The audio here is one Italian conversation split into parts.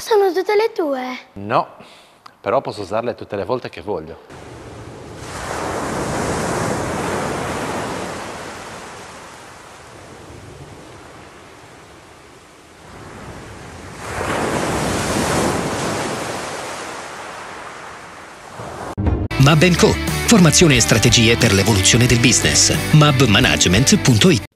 sono tutte le tue? No, però posso usarle tutte le volte che voglio. Mab Co. Formazione e strategie per l'evoluzione del business. mabmanagement.it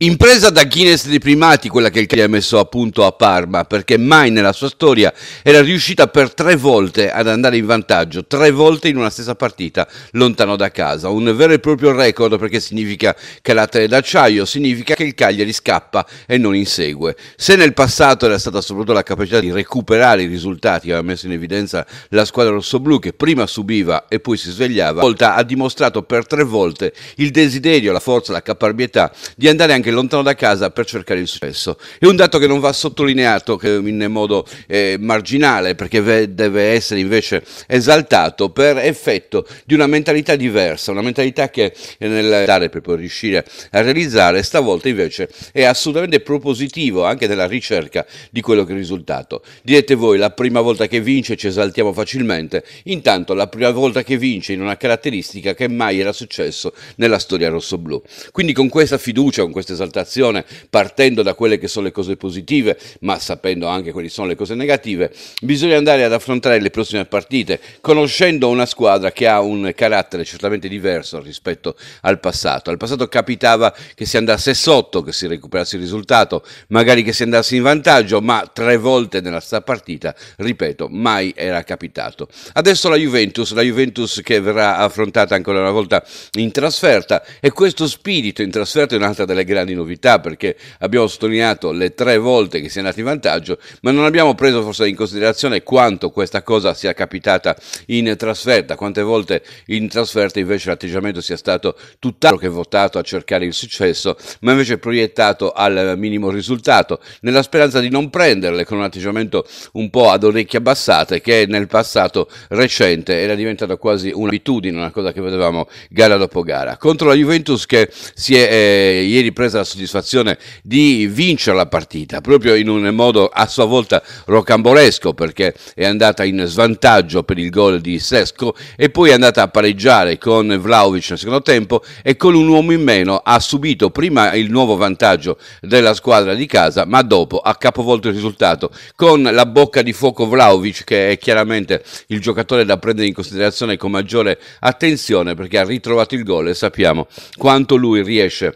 Impresa da Guinness dei primati, quella che il Cagliari ha messo a punto a Parma, perché mai nella sua storia era riuscita per tre volte ad andare in vantaggio, tre volte in una stessa partita, lontano da casa. Un vero e proprio record perché significa che l'attere d'acciaio, significa che il Cagliari scappa e non insegue. Se nel passato era stata soprattutto la capacità di recuperare i risultati che aveva messo in evidenza la squadra rossoblù, che prima subiva e poi si svegliava, volta ha dimostrato per tre volte il desiderio, la forza, la caparbietà di andare anche anche lontano da casa per cercare il successo. È un dato che non va sottolineato in modo eh, marginale perché deve essere invece esaltato per effetto di una mentalità diversa, una mentalità che eh, nel dare per poi riuscire a realizzare stavolta invece è assolutamente propositivo anche nella ricerca di quello che è il risultato. Direte voi la prima volta che vince ci esaltiamo facilmente, intanto la prima volta che vince in una caratteristica che mai era successo nella storia rossoblù. Quindi con questa fiducia, con questa esaltazione, partendo da quelle che sono le cose positive, ma sapendo anche quali sono le cose negative, bisogna andare ad affrontare le prossime partite, conoscendo una squadra che ha un carattere certamente diverso rispetto al passato. Al passato capitava che si andasse sotto, che si recuperasse il risultato, magari che si andasse in vantaggio, ma tre volte nella stessa partita, ripeto, mai era capitato. Adesso la Juventus, la Juventus che verrà affrontata ancora una volta in trasferta e questo spirito in trasferta è un'altra delle grandi grandi novità perché abbiamo sottolineato le tre volte che si è andati in vantaggio, ma non abbiamo preso forse in considerazione quanto questa cosa sia capitata in trasferta, quante volte in trasferta invece l'atteggiamento sia stato tutt'altro che votato a cercare il successo, ma invece proiettato al minimo risultato, nella speranza di non prenderle con un atteggiamento un po' ad orecchie abbassate che nel passato recente era diventata quasi un'abitudine, una cosa che vedevamo gara dopo gara. Contro la Juventus che si è eh, ieri presa la soddisfazione di vincere la partita, proprio in un modo a sua volta rocambolesco perché è andata in svantaggio per il gol di Sesco e poi è andata a pareggiare con Vlaovic nel secondo tempo e con un uomo in meno ha subito prima il nuovo vantaggio della squadra di casa ma dopo ha capovolto il risultato con la bocca di fuoco Vlaovic che è chiaramente il giocatore da prendere in considerazione con maggiore attenzione perché ha ritrovato il gol e sappiamo quanto lui riesce a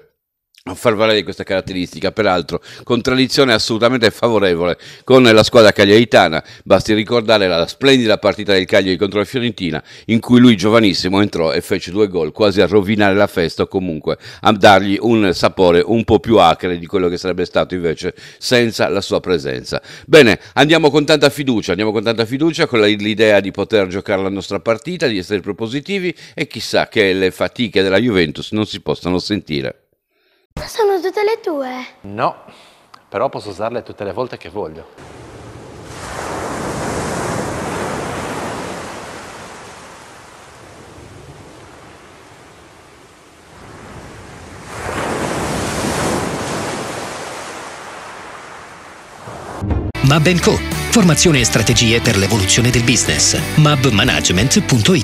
a far valere questa caratteristica, peraltro contraddizione assolutamente favorevole con la squadra cagliaritana, basti ricordare la splendida partita del Cagliari contro la Fiorentina in cui lui giovanissimo entrò e fece due gol quasi a rovinare la festa o comunque a dargli un sapore un po' più acre di quello che sarebbe stato invece senza la sua presenza. Bene, andiamo con tanta fiducia, andiamo con tanta fiducia con l'idea di poter giocare la nostra partita, di essere propositivi e chissà che le fatiche della Juventus non si possano sentire sono tutte le tue? No, però posso usarle tutte le volte che voglio. Mab Co. Formazione e strategie per l'evoluzione del business. mabmanagement.it